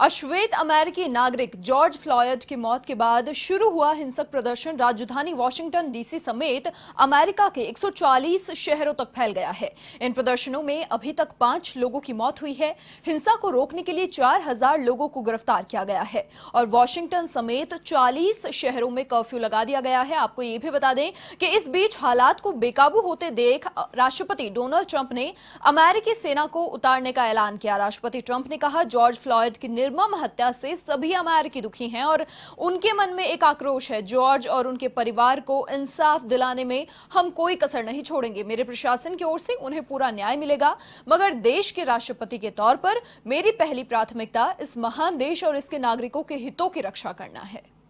अश्वेत अमेरिकी नागरिक George Floyd की मौत के बाद शुरू हुआ हिंसक प्रदर्शन राजधानी वॉशिंगटन डीसी समेत अमेरिका के 140 शहरों तक फैल गया है इन प्रदर्शनों में अभी तक पांच लोगों की मौत हुई है हिंसा को रोकने के लिए 4000 लोगों को गिरफ्तार किया गया है और वॉशिंगटन समेत 40 शहरों में कर्फ्यू लगा दिया गया है आपको ये भी बता दें कि इस बीच हालात को बेकाबू होते देख राष्ट्रपति डोनाल्ड ट्रंप ने अमेरिकी सेना को उतारने का ऐलान किया राष्ट्रपति ट्रंप ने कहा जॉर्ज फ्लॉयड की निर्मम हत्या से सभी अमेरिकी दुखी हैं और उनके मन में एक आक्रोश है जॉर्ज और उनके परिवार को इंसाफ दिलाने में हम कोई कसर नहीं छोड़ेंगे मेरे प्रशासन की ओर से उन्हें पूरा न्याय मिलेगा मगर देश के राष्ट्रपति के तौर पर मेरी पहली प्राथमिकता इस महान देश और इसके नागरिकों के हितों की रक्षा करना है